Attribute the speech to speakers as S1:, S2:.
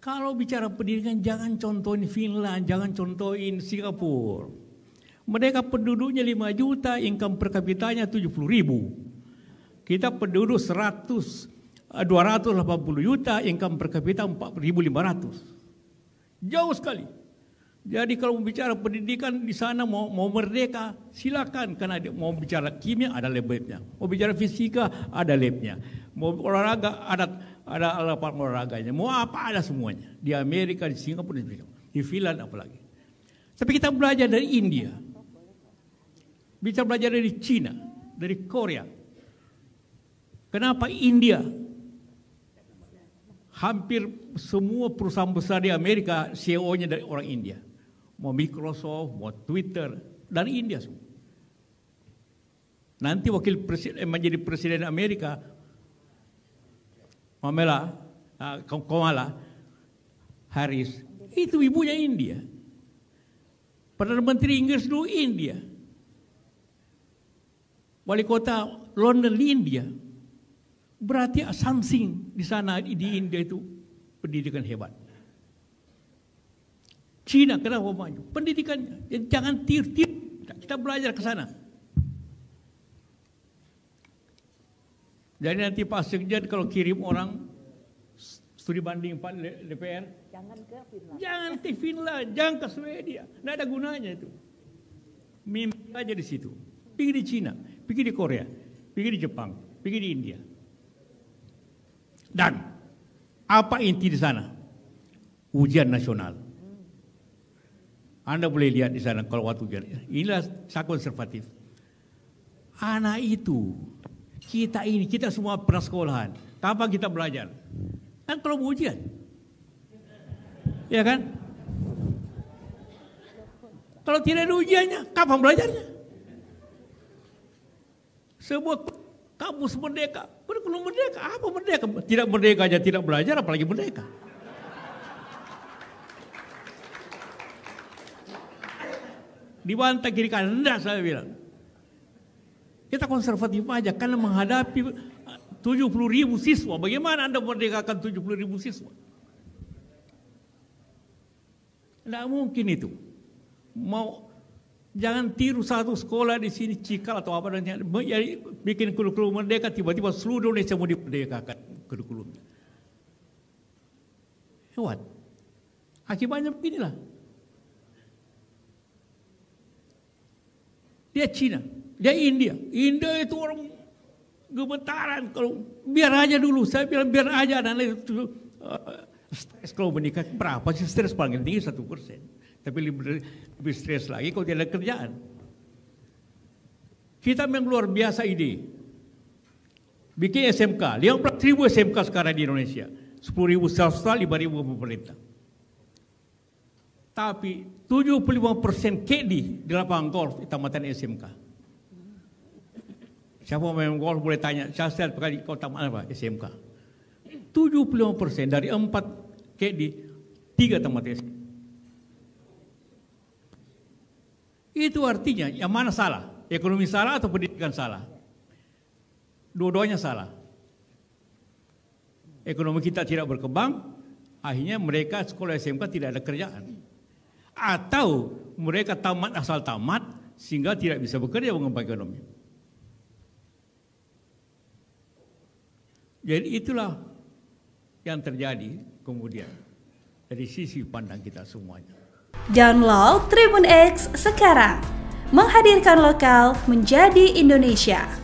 S1: Kalau bicara pendidikan jangan contohin Finland, jangan contohin Singapura. Mereka penduduknya 5 juta, income per kapitanya 70 ribu. Kita penduduk 100, 280 eh, juta, income per kapita 4.500. Jauh sekali. Jadi kalau bicara pendidikan di sana mau, mau merdeka, silakan karena mau bicara kimia ada labnya, mau bicara fisika ada labnya, mau olahraga ada ada lapangan olahraganya, mau apa ada semuanya di Amerika di Singapura di, di Finland apalagi. Tapi kita belajar dari India, bisa belajar dari Cina, dari Korea. Kenapa India hampir semua perusahaan besar di Amerika CEO-nya dari orang India mau Microsoft, mau Twitter, dari India semua. Nanti wakil presiden eh, menjadi presiden Amerika, Kamala, ah, Kamala Harris, itu ibunya India. Perdana Menteri Inggris dulu India. Wali kota London di India. Berarti something di sana di India itu pendidikan hebat. Cina kenapa maju? Pendidikannya. Jangan tir-tir. Kita belajar ke sana. Jadi nanti Pak Sekjen kalau kirim orang studi banding Pak DPR, jangan ke Finland. Jangan ke Finland, jangan ke Swedia. Tidak ada gunanya itu. Mimpi aja di situ. Pergi di Cina, pergi di Korea, pergi di Jepang, pergi di India. Dan apa inti di sana? Ujian nasional. Anda boleh lihat di sana kalau waktu inilah saya konservatif. Anak itu kita ini kita semua pernah sekolahan. kapan kita belajar. Kan kalau mau ujian. Ya kan? Kalau tidak ada ujiannya, kapan belajarnya? sebuah kamus merdeka. Belum merdeka, apa merdeka? Tidak merdeka aja tidak belajar, apalagi merdeka. Dibantah kiri kanan, enggak saya bilang. Kita konservatif aja karena menghadapi 70 eh, ribu siswa. Bagaimana Anda merdekakan 70 ribu siswa? Tidak mungkin itu. Mau jangan tiru satu sekolah di sini cikal atau apa dan jadi bikin kurikulum merdeka tiba-tiba seluruh Indonesia mau dimerdekakan kurikulumnya. Hewan. Akibatnya beginilah. Dia Cina, dia India. India itu orang gemetaran kalau biar aja dulu saya bilang biar aja dan itu uh, eh, stres kalau menikah berapa sih stres paling tinggi satu persen tapi lebih, lebih stres lagi kalau tidak ada kerjaan kita memang luar biasa ide bikin SMK 15 ribu SMK sekarang di Indonesia 10 ribu swasta 5 ribu pemerintah tapi 75% KD di lapangan golf tamatan SMK. Siapa main golf boleh tanya, Syasel kali kau tamat apa? SMK. 75% dari 4 KD, 3 tamat SMK. Itu artinya yang mana salah? Ekonomi salah atau pendidikan salah? Dua-duanya salah. Ekonomi kita tidak berkembang, akhirnya mereka sekolah SMK tidak ada kerjaan. Atau mereka tamat asal tamat sehingga tidak bisa bekerja mengembangkan ekonomi. Jadi itulah yang terjadi kemudian dari sisi pandang kita semuanya. Download Tribun X sekarang. Menghadirkan lokal menjadi Indonesia.